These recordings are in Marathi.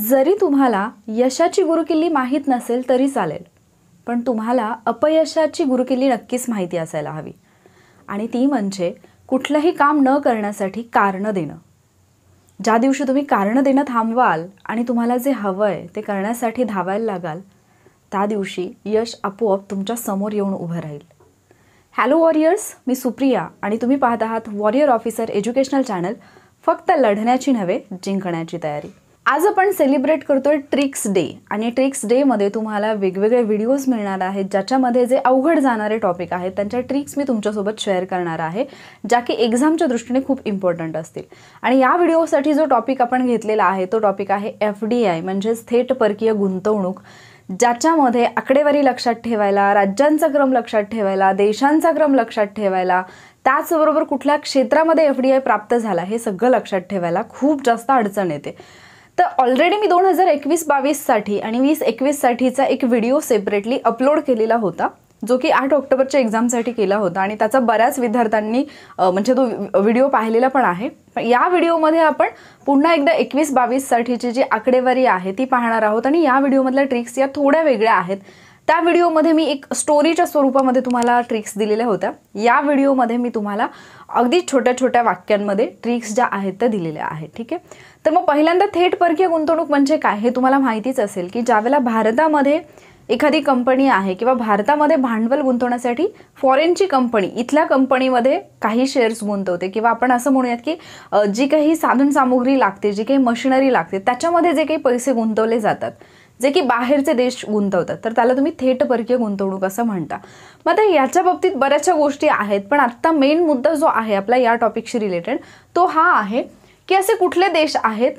जरी तुम्हाला यशाची गुरुकिल्ली माहीत नसेल तरी चालेल पण तुम्हाला अपयशाची गुरुकिल्ली नक्कीच माहिती असायला हवी आणि ती म्हणजे कुठलंही काम न करण्यासाठी कारणं देणं ज्या दिवशी तुम्ही कारणं देणं थांबवाल आणि तुम्हाला जे हवं आहे ते करण्यासाठी धावायला लागाल त्या दिवशी यश आपोआप तुमच्या समोर येऊन उभं राहील हॅलो वॉरियर्स मी सुप्रिया आणि तुम्ही पाहत आहात वॉरियर ऑफिसर एज्युकेशनल चॅनल फक्त लढण्याची नव्हे जिंकण्याची तयारी आज आपण सेलिब्रेट करतोय ट्रिक्स डे आणि ट्रिक्स डेमध्ये तुम्हाला वेगवेगळे व्हिडिओज मिळणार आहेत ज्याच्यामध्ये जे अवघड जाणारे टॉपिक आहेत त्यांच्या ट्रिक्स मी तुमच्यासोबत शेअर करणार आहे ज्या की एक्झामच्या दृष्टीने खूप इम्पॉर्टंट असतील आणि या व्हिडिओसाठी जो टॉपिक आपण घेतलेला आहे तो टॉपिक आहे एफ डी आय म्हणजेच थेट परकीय गुंतवणूक ज्याच्यामध्ये आकडेवारी लक्षात ठेवायला राज्यांचा क्रम लक्षात ठेवायला देशांचा क्रम लक्षात ठेवायला त्याचबरोबर कुठल्या क्षेत्रामध्ये एफ डी आय प्राप्त झाला हे सगळं लक्षात ठेवायला खूप जास्त अडचण येते तर ऑलरेडी मी दोन हजार एकवीस बावीससाठी आणि वीस एकवीससाठीचा एक व्हिडिओ सेपरेटली अपलोड केलेला होता जो की आठ ऑक्टोबरच्या एक्झामसाठी केला होता आणि त्याचा बऱ्याच विद्यार्थ्यांनी म्हणजे तो व्हिडिओ पाहिलेला पण आहे या व्हिडिओमध्ये आपण पुन्हा एकदा एकवीस बावीससाठीची जी आकडेवारी आहे ती पाहणार आहोत आणि या व्हिडिओमधल्या ट्रिक्स या थोड्या वेगळ्या आहेत त्या व्हिडिओमध्ये मी एक स्टोरीच्या स्वरूपामध्ये तुम्हाला ट्रिक्स दिलेल्या होत्या या व्हिडिओमध्ये मी तुम्हाला अगदी छोट्या छोट्या वाक्यांमध्ये ट्रिक्स ज्या आहेत त्या दिलेल्या आहेत ठीक आहे तर मग पहिल्यांदा थेट परकीय गुंतवणूक म्हणजे काय हे तुम्हाला माहितीच असेल की ज्यावेळेला भारतामध्ये एखादी कंपनी आहे किंवा भारतामध्ये भांडवल गुंतवण्यासाठी फॉरेनची कंपनी इथल्या कंपनीमध्ये काही शेअर्स गुंतवते किंवा आपण असं म्हणूयात की जी काही साधन सामुग्री लागते जी काही मशिनरी लागते त्याच्यामध्ये जे काही पैसे गुंतवले जातात जे की बाहेरचे देश गुंतवतात तर त्याला तुम्ही थेट परकीय गुंतवणूक असं म्हणता मग आता याच्या बाबतीत बऱ्याचशा गोष्टी आहेत पण आत्ता मेन मुद्दा जो आहे आपला या टॉपिकशी रिलेटेड तो हा आहे की असे कुठले देश आहेत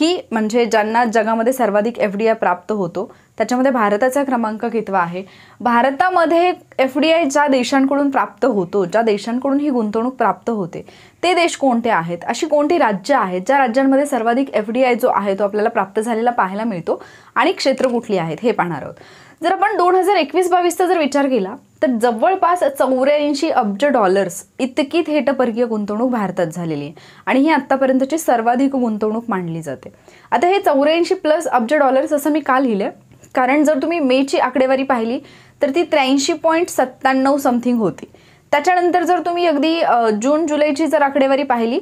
की म्हणजे ज्यांना जगामध्ये सर्वाधिक एफ डी आय प्राप्त होतो त्याच्यामध्ये भारताचा क्रमांक कितवा आहे भारतामध्ये एफ डी आय ज्या देशांकडून प्राप्त होतो ज्या देशांकडून ही गुंतवणूक प्राप्त होते ते देश कोणते आहेत अशी कोणती राज्य आहेत ज्या राज्यांमध्ये सर्वाधिक एफ जो आहे तो आपल्याला प्राप्त झालेला पाहायला मिळतो आणि क्षेत्र कुठली आहेत हे पाहणार आहोत जर आपण दोन हजार एकवीस बावीसचा जर विचार केला तर जवळपास चौऱ्याऐंशी अब्ज डॉलर्स इतकी थेट परकीय गुंतवणूक भारतात झालेली आहे आणि ही आत्तापर्यंतची सर्वाधिक गुंतवणूक मानली जाते आता हे चौऱ्याऐंशी प्लस अब्ज डॉलर्स असं मी का लिहिलं कारण जर तुम्ही मेची आकडेवारी पाहिली तर ती त्र्याऐंशी पॉईंट सत्त्याण्णव समथिंग होती त्याच्यानंतर जर तुम्ही अगदी जून जुलैची जर आकडेवारी पाहिली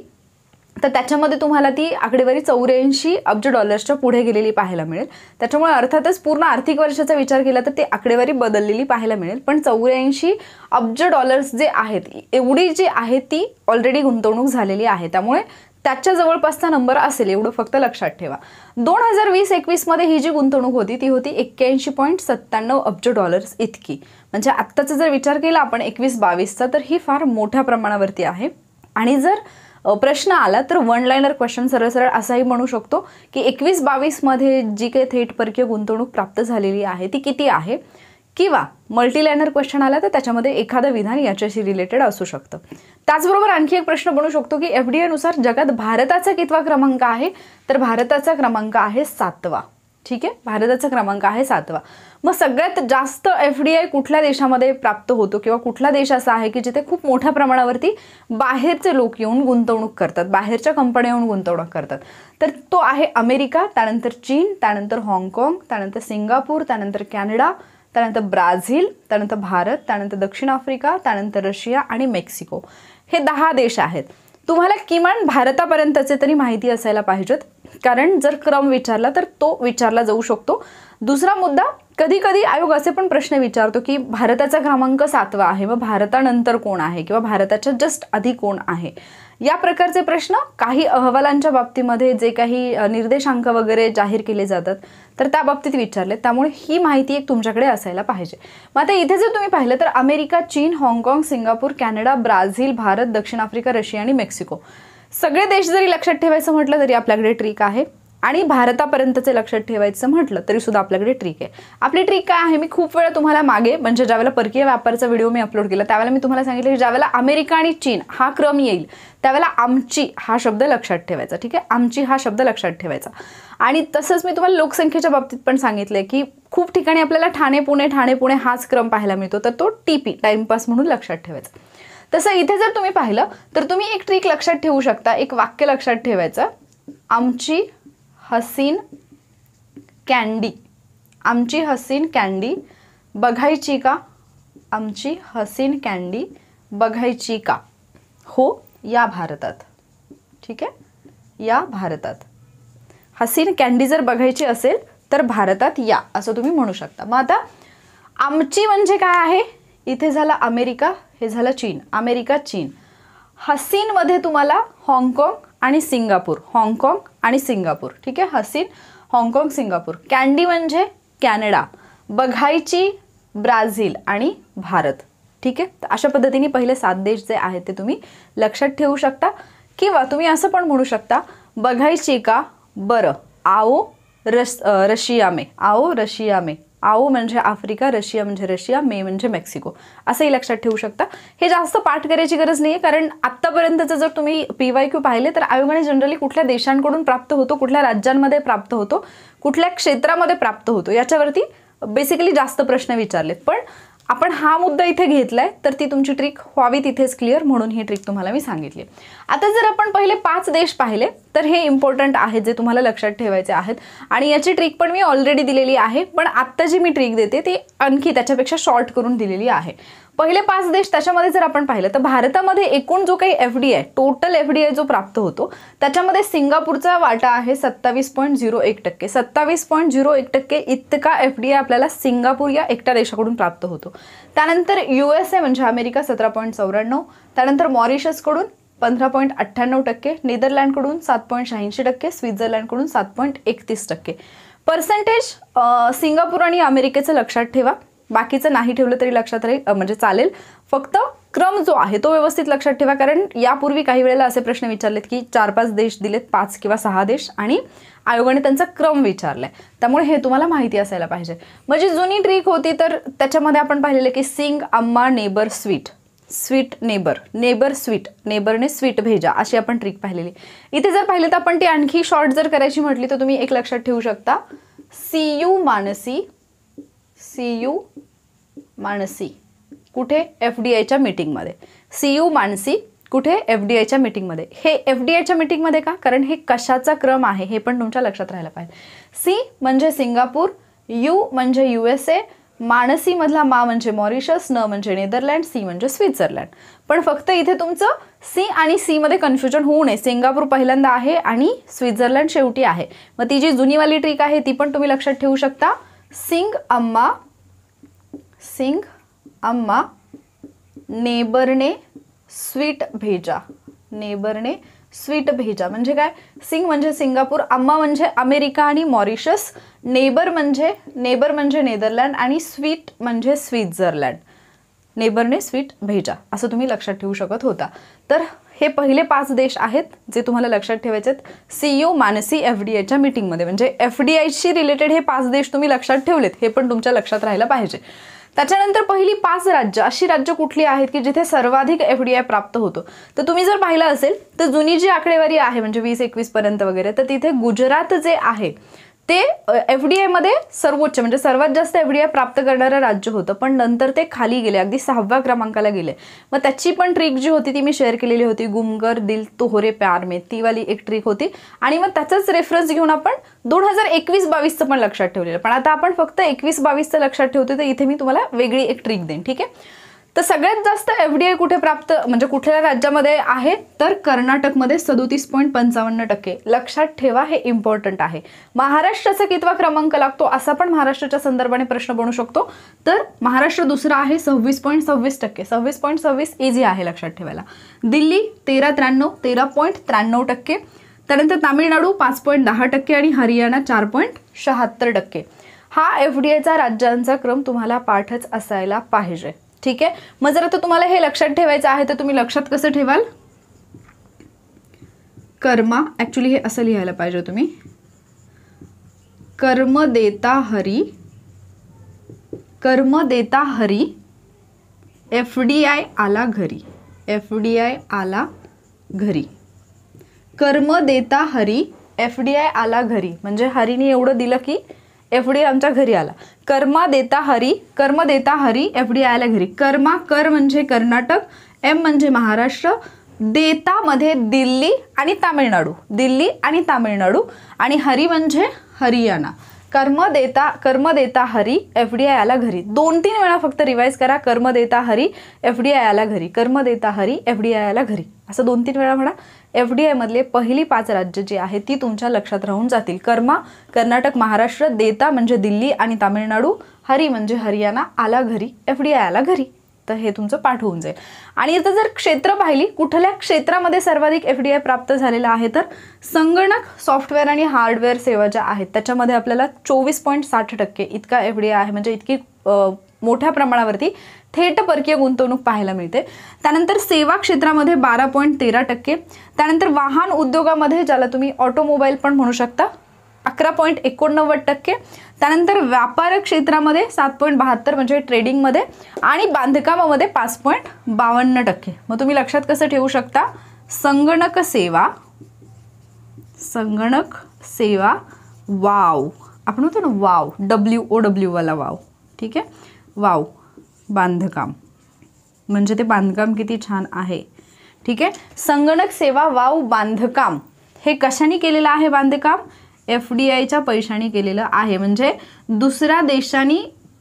तर त्याच्यामध्ये तुम्हाला ती आकडेवारी चौऱ्याऐंशी अब्ज डॉलर्सच्या पुढे गेलेली पाहायला मिळेल त्याच्यामुळे अर्थातच पूर्ण आर्थिक वर्षाचा विचार केला तर ती आकडेवारी बदललेली पाहायला मिळेल पण चौऱ्याऐंशी अब्ज डॉलर्स जे आहेत एवढी जी आहे ती ऑलरेडी गुंतवणूक झालेली आहे त्यामुळे त्याच्या जवळपासचा नंबर असेल एवढं फक्त लक्षात ठेवा दोन हजार वीस एकवीसमध्ये ही जी गुंतवणूक होती ती होती एक्क्याऐंशी पॉईंट सत्त्याण्णव अब्ज डॉलर्स इतकी म्हणजे आत्ताचा जर विचार केला आपण एकवीस बावीसचा तर ही फार मोठ्या प्रमाणावरती आहे आणि जर प्रश्न आला तर वन लायनर क्वेश्चन सरळ सरळ असाही म्हणू शकतो की एकवीस बावीसमध्ये जी काही थेट परकीय गुंतवणूक प्राप्त झालेली आहे ती किती आहे किंवा मल्टीलायनर क्वेश्चन आला तर त्याच्यामध्ये एखादं विधान याच्याशी रिलेटेड असू शकतं त्याचबरोबर आणखी एक प्रश्न बनू शकतो की एफ डी एनुसार जगात भारताचा कितवा क्रमांक आहे तर भारताचा क्रमांक आहे सातवा ठीक आहे भारताचा क्रमांक आहे सातवा मग सगळ्यात जास्त एफ डी आय कुठल्या देशामध्ये प्राप्त होतो किंवा कुठला देश असा आहे की जिथे खूप मोठ्या प्रमाणावरती बाहेरचे लोक येऊन गुंतवणूक करतात बाहेरच्या कंपन्या येऊन गुंतवणूक करतात तर तो आहे अमेरिका त्यानंतर चीन त्यानंतर हाँगकाँग त्यानंतर सिंगापूर त्यानंतर कॅनडा त्यानंतर ब्राझील त्यानंतर भारत त्यानंतर दक्षिण आफ्रिका त्यानंतर रशिया आणि मेक्सिको हे दहा देश आहेत तुम्हाला किमान भारतापर्यंतचे तरी माहिती असायला पाहिजेत कारण जर क्रम विचारला तर तो विचारला जाऊ शकतो दुसरा मुद्दा कधी कधी आयोग असे पण प्रश्न विचारतो की भारताचा क्रमांक सातवा आहे व भारतानंतर कोण आहे किंवा भारताच्या जस्ट आधी कोण आहे या प्रकारचे प्रश्न काही अहवालांच्या बाबतीमध्ये जे काही निर्देशांक वगैरे जाहीर केले जातात तर त्या बाबतीत विचारले त्यामुळे ही माहिती एक तुमच्याकडे असायला पाहिजे मग आता इथे जर तुम्ही पाहिलं तर अमेरिका चीन हाँगकाँग सिंगापूर कॅनडा ब्राझील भारत दक्षिण आफ्रिका रशिया आणि मेक्सिको सगळे देश जरी लक्षात ठेवायचं म्हटलं तरी आपल्याकडे ट्रिक आहे आणि भारतापर्यंतचे लक्षात ठेवायचं म्हटलं तरी सुद्धा आपल्याकडे ट्रिक आहे आपली ट्रिक काय आहे मी खूप वेळा तुम्हाला मागे म्हणजे ज्यावेळेला परकीय व्यापारचा व्हिडिओ मी अपलोड केला त्यावेळेला मी तुम्हाला सांगितलं की ज्यावेळेला अमेरिका आणि चीन हा क्रम येईल त्यावेळेला आमची हा शब्द लक्षात ठेवायचा ठीक आहे आमची हा शब्द लक्षात ठेवायचा आणि तसंच मी तुम्हाला लोकसंख्येच्या बाबतीत पण सांगितलं की खूप ठिकाणी आपल्याला ठाणे पुणे ठाणे पुणे हाच क्रम पाहायला मिळतो तर तो टी पी टाईमपास म्हणून लक्षात ठेवायचा तसं इथे जर तुम्ही पाहिलं तर तुम्ही एक ट्रिक लक्षात ठेवू शकता एक वाक्य लक्षात ठेवायचं आमची हसीन कॅन्डी आमची हसीन कॅन्डी बघायची का आमची हसीन कॅन्डी बघायची का हो या भारतात ठीक आहे या भारतात हसीन कॅन्डी जर बघायची असेल तर भारतात या असं तुम्ही म्हणू शकता मग आता आमची म्हणजे काय आहे इथे झाला अमेरिका हे झालं चीन अमेरिका चीन हसीनमध्ये तुम्हाला हाँगकाँग आणि सिंगापूर हाँगकाँग आणि सिंगापूर ठीक आहे हसीन हाँगकाँग सिंगापूर कॅन्डी म्हणजे कॅनडा बघायची ब्राझील आणि भारत ठीक आहे तर अशा पद्धतीने पहिले सात देश जे आहेत ते तुम्ही लक्षात ठेवू शकता किंवा तुम्ही असं पण म्हणू शकता बघायची का बरं आओ रश रशिया मे आओ रशिया मे आओ म्हणजे आफ्रिका रशिया म्हणजे रशिया मे म्हणजे मेक्सिको असंही लक्षात ठेवू शकता हे जास्त पाठ करायची गरज नाही कारण आत्तापर्यंतचं जर तुम्ही पी वाय क्यू पाहिले तर आयोगाने जनरली कुठल्या देशांकडून प्राप्त होतो कुठल्या राज्यांमध्ये प्राप्त होतो कुठल्या क्षेत्रामध्ये प्राप्त होतो याच्यावरती बेसिकली जास्त प्रश्न विचारलेत पण आपण हा मुद्दा इथे घेतलाय तर ती तुमची ट्रिक व्हावी तिथेच क्लिअर म्हणून ही ट्रिक तुम्हाला मी सांगितली आता जर आपण पहिले पाच देश पाहिले तर हे इम्पॉर्टंट आहेत जे तुम्हाला लक्षात ठेवायचे आहेत आणि याची ट्रिक पण मी ऑलरेडी दिलेली आहे पण आत्ता जी मी ट्रिक देते ती आणखी त्याच्यापेक्षा शॉर्ट करून दिलेली आहे पहिले पाच देश त्याच्यामध्ये जर आपण पाहिलं तर भारतामध्ये एकूण जो काही F D I total F D I जो प्राप्त होतो त्याच्यामध्ये सिंगापूरचा वाटा आहे सत्तावीस पॉईंट झिरो एक टक्के सत्तावीस पॉईंट झिरो एक टक्के इतका एफ डी आय आपल्याला सिंगापूर या एकट्या देशाकडून प्राप्त होतो त्यानंतर यू एस ए म्हणजे अमेरिका सतरा पॉईंट चौऱ्याण्णव त्यानंतर मॉरिशसकडून पंधरा पॉईंट अठ्ठ्याण्णव टक्के नेदरलँडकडून सात पॉईंट शहाऐंशी टक्के स्वित्झर्लंडकडून सात पॉईंट एकतीस टक्के पर्सेंटेज सिंगापूर आणि अमेरिकेचं लक्षात ठेवा बाकीचं नाही ठेवलं तरी लक्षात राहील म्हणजे चालेल फक्त क्रम जो आहे तो व्यवस्थित लक्षात ठेवा कारण यापूर्वी काही वेळेला असे प्रश्न विचारलेत की चार पाच देश दिलेत पाच किंवा सहा देश आणि आयोगाने त्यांचा क्रम विचारलाय त्यामुळे हे तुम्हाला माहिती असायला पाहिजे म्हणजे जुनी ट्रिक होती तर त्याच्यामध्ये आपण पाहिलेलं की सिंग अम्मा neighbour sweet sweet neighbour neighbour sweet नेबरने स्वीट भेजा अशी आपण ट्रिक पाहिलेली इथे जर पाहिलं तर आपण ती आणखी शॉर्ट जर करायची म्हटली तर तुम्ही एक लक्षात ठेवू शकता C U Mansi C U Mansi कुठे एफ डी आयच्या मीटिंगमध्ये सी यू मानसी कुठे एफ डी आयच्या मीटिंगमध्ये हे एफ डी आयच्या मीटिंगमध्ये का कारण हे कशाचा क्रम आहे हे पण तुमच्या लक्षात राहायला पाहिजे सी म्हणजे सिंगापूर यू म्हणजे यू एस ए मानसीमधला मा म्हणजे मॉरिशस न म्हणजे नेदरलँड सी म्हणजे स्वित्झर्लँड पण फक्त इथे तुमचं सी आणि सीमध्ये कन्फ्युजन होऊ नये सिंगापूर पहिल्यांदा आहे आणि स्वित्झर्लंड शेवटी आहे मग ती जी जुनीवाली ट्रिक आहे ती पण तुम्ही लक्षात ठेवू शकता सिंग अम्मा सिंग अम्मा नेबर ने स्वीट भेजा नेबरने स्वीट भेजा म्हणजे काय सिंग म्हणजे सिंगापूर अम्मा म्हणजे अमेरिका आणि मॉरिशस नेबर म्हणजे नेबर म्हणजे नेदरलँड आणि स्वीट म्हणजे स्वित्झरलँड नेबरने स्वीट भेजा असं तुम्ही लक्षात ठेवू शकत होता तर हे पहिले पाच देश आहेत जे तुम्हाला लक्षात ठेवायचे आहेत C U Mansi F D आयच्या म्हणजे एफ डी आयशी रिलेटेड हे पाच देश तुम्ही लक्षात ठेवलेत हे पण तुमच्या लक्षात राहायला पाहिजे त्याच्यानंतर पहिली पाच राज्य अशी राज्य कुठली आहेत की जिथे सर्वाधिक एफडीआय प्राप्त होतो तर तुम्ही जर पाहिलं असेल तर जुनी जी आकडेवारी आहे म्हणजे वीस एकवीस पर्यंत वगैरे तर तिथे गुजरात जे आहे ते एफ डी सर्वोच्च म्हणजे सर्वात जास्त एफ डी आय प्राप्त करणारं राज्य होतं पण नंतर ते खाली गेले अगदी सहाव्या क्रमांकाला गेले मग त्याची पण ट्रिक जी होती ती मी शेअर केलेली होती गुमगर दिल तोहरे प्यार मे ती वाली एक ट्रिक होती आणि मग त्याचाच रेफरन्स घेऊन आपण दोन हजार एकवीस बावीसचं पण लक्षात ठेवलेलं पण आता आपण फक्त एकवीस बावीसचं लक्षात ठेवतो तर इथे मी तुम्हाला वेगळी एक ट्रिक देईन ठीक आहे तर सगळ्यात जास्त एफ डी आय कुठे प्राप्त म्हणजे कुठल्या राज्यामध्ये आहे तर कर्नाटकमध्ये सदोतीस पॉईंट पंचावन्न टक्के लक्षात ठेवा हे इम्पॉर्टंट आहे महाराष्ट्राचा कितवा क्रमांक लागतो असा पण महाराष्ट्राच्या संदर्भाने प्रश्न बनू शकतो तर महाराष्ट्र दुसरा आहे सव्वीस पॉईंट सव्वीस टक्के सव्वीस पॉईंट सव्वीस इझी आहे लक्षात ठेवायला दिल्ली तेरा त्र्याण्णव तेरा पॉईंट त्र्याण्णव टक्के त्यानंतर तामिळनाडू पाच पॉईंट दहा टक्के आणि हरियाणा चार पॉईंट शहात्तर टक्के हा एफ डी आयचा राज्यांचा क्रम तुम्हाला पाठच असायला पाहिजे ठीक आहे मग जर आता तुम्हाला हे लक्षात ठेवायचं आहे तर तुम्ही लक्षात कसं ठेवाल कर्मा ॲक्च्युली हे असं लिहायला पाहिजे हो तुम्ही कर्म देता हरी कर्म देता हरी एफ डी आय आला घरी एफ डी आय आला घरी कर्म देता हरी एफ डी आय आला घरी म्हणजे हरीने एवढं दिलं की एफ डी आमच्या घरी आला कर्मा देता हरी कर्म देता हरी एफ डी आयला घरी कर्मा कर म्हणजे कर्नाटक एम म्हणजे महाराष्ट्र देतामध्ये दिल्ली आणि तामिळनाडू दिल्ली आणि तामिळनाडू आणि हरी म्हणजे हरियाणा कर्म देता कर्म देता हरी एफ डी आय आला घरी दोन तीन वेळा फक्त रिवाईज करा कर्म देता हरी एफ डी आय आला घरी कर्म देता हरी एफ डी आय आला घरी असं दोन तीन वेळा म्हणा एफ डी आयमधले पहिली पाच राज्य जी आहेत ती तुमच्या लक्षात राहून जातील कर्मा कर्नाटक महाराष्ट्र देता म्हणजे दिल्ली आणि तामिळनाडू हरी म्हणजे हरियाणा आला घरी एफ डी आय आला घरी तर हे तुमचं पाठवून जाईल आणि आता जर क्षेत्र पाहिली कुठल्या क्षेत्रामध्ये सर्वाधिक एफ डी आय प्राप्त झालेला आहे तर संगणक सॉफ्टवेअर आणि हार्डवेअर सेवा ज्या आहेत त्याच्यामध्ये आपल्याला चोवीस पॉईंट साठ टक्के इतका एफ आय आहे म्हणजे इतकी मोठ्या प्रमाणावरती थेट परकीय गुंतवणूक पाहायला मिळते त्यानंतर सेवा क्षेत्रामध्ये बारा पॉईंट तेरा टक्के त्यानंतर वाहन उद्योगामध्ये ज्याला तुम्ही ऑटोमोबाईल पण म्हणू शकता अकरा पॉईंट एकोणनव्वद टक्के त्यानंतर व्यापार क्षेत्रामध्ये सात पॉईंट बहात्तर म्हणजे ट्रेडिंगमध्ये आणि बांधकामामध्ये पाच पॉईंट बावन्न टक्के मग तुम्ही लक्षात कसं ठेवू शकता संगणक सेवा संगणक सेवा वाव आपण होतो ना वाव डब्ल्यू ओ वाला वाव ठीक आहे वाव बांधकाम म्हणजे ते बांधकाम किती छान आहे ठीक आहे संगणक सेवा वाव बांधकाम हे कशाने केलेलं आहे बांधकाम एफ डी आयच्या पैशाने केलेलं आहे म्हणजे दुसऱ्या देशांनी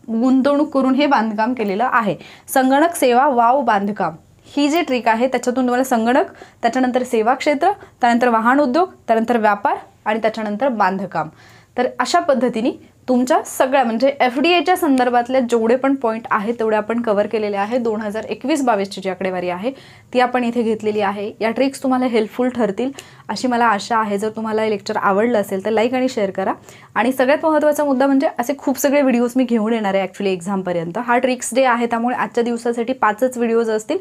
गुंतवणूक करून हे बांधकाम केलेलं आहे संगणक सेवा वाव बांधकाम ही जी ट्रिक आहे त्याच्यातून तुम्हाला संगणक त्याच्यानंतर सेवा क्षेत्र त्यानंतर वाहन उद्योग त्यानंतर व्यापार आणि त्याच्यानंतर बांधकाम तर अशा पद्धतीने तुमच्या सगळ्या म्हणजे एफ डी एच्या संदर्भातल्या जेवढे पण पॉईंट आहेत तेवढे आपण कव्हर केलेले आहे दोन हजार एकवीस बावीसची जी आकडेवारी आहे ती आपण इथे घेतलेली आहे या ट्रिक्स तुम्हाला हेल्पफुल ठरतील अशी मला आशा आहे जर तुम्हाला हे लेक्चर आवडलं असेल तर लाईक आणि शेअर करा आणि सगळ्यात महत्त्वाचा मुद्दा म्हणजे असे खूप सगळे व्हिडिओज मी घेऊन येणार आहे ॲक्च्युली एक्झामपर्यंत हा ट्रिक्स डे आहे त्यामुळे आजच्या दिवसासाठी पाचच व्हिडिओज असतील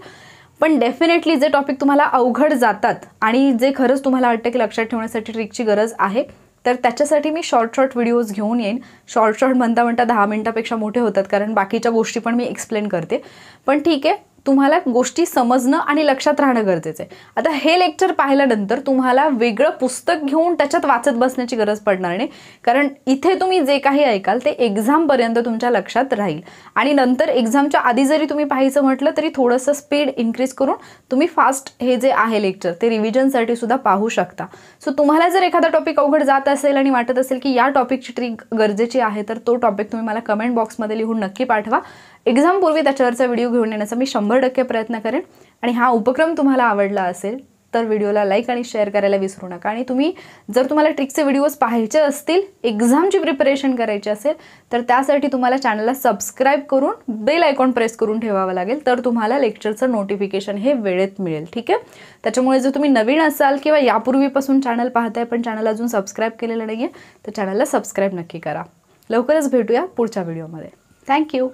पण डेफिनेटली जे टॉपिक तुम्हाला अवघड जातात आणि जे खरंच तुम्हाला वाटतं की लक्षात ठेवण्यासाठी ट्रिकची गरज आहे तर त्याच्यासाठी मी शॉर्ट शॉर्ट व्हिडिओज घेऊन येईन शॉर्ट शॉर्ट म्हणता म्हणता दहा मिनटापेक्षा मोठे होतात कारण बाकीच्या गोष्टी पण मी एक्सप्लेन करते पण ठीक आहे तुम्हाला गोष्टी समजणं आणि लक्षात राहणं गरजेचं आहे आता हे लेक्चर पाहिल्यानंतर तुम्हाला वेगळं पुस्तक घेऊन त्याच्यात वाचत बसण्याची गरज पडणार नाही कारण इथे तुम्ही जे काही ऐकाल ते एक्झामपर्यंत तुमच्या लक्षात राहील आणि नंतर एक्झामच्या आधी जरी तुम्ही पाहायचं म्हटलं तरी थोडंसं स्पीड इन्क्रीज करून तुम्ही फास्ट हे जे आहे लेक्चर ते रिव्हिजनसाठी सुद्धा पाहू शकता सो तुम्हाला जर एखादा टॉपिक अवघड जात असेल आणि वाटत असेल की या टॉपिकची ट्रिक गरजेची आहे तर तो टॉपिक तुम्ही मला कमेंट बॉक्समध्ये लिहून नक्की पाठवा एक्झामपूर्वी त्याच्यावरचा व्हिडिओ घेऊन येण्याचा मी शंभर टक्के प्रयत्न करेन आणि हा उपक्रम तुम्हाला आवडला असेल तर व्हिडिओला लाईक आणि शेअर करायला विसरू नका आणि तुम्ही जर तुम्हाला ट्रिकचे व्हिडिओज पाहायचे असतील एक्झामची प्रिपरेशन करायची असेल तर त्यासाठी तुम्हाला चॅनलला सबस्क्राईब करून बेल आयकॉन प्रेस करून ठेवावं लागेल तर तुम्हाला लेक्चरचं नोटिफिकेशन हे वेळेत मिळेल ठीक आहे त्याच्यामुळे जर तुम्ही नवीन असाल किंवा यापूर्वीपासून चॅनल पाहताय पण चॅनल अजून सबस्क्राईब केलेलं नाही आहे तर चॅनलला सबस्क्राईब नक्की करा लवकरच भेटूया पुढच्या व्हिडिओमध्ये थँक्यू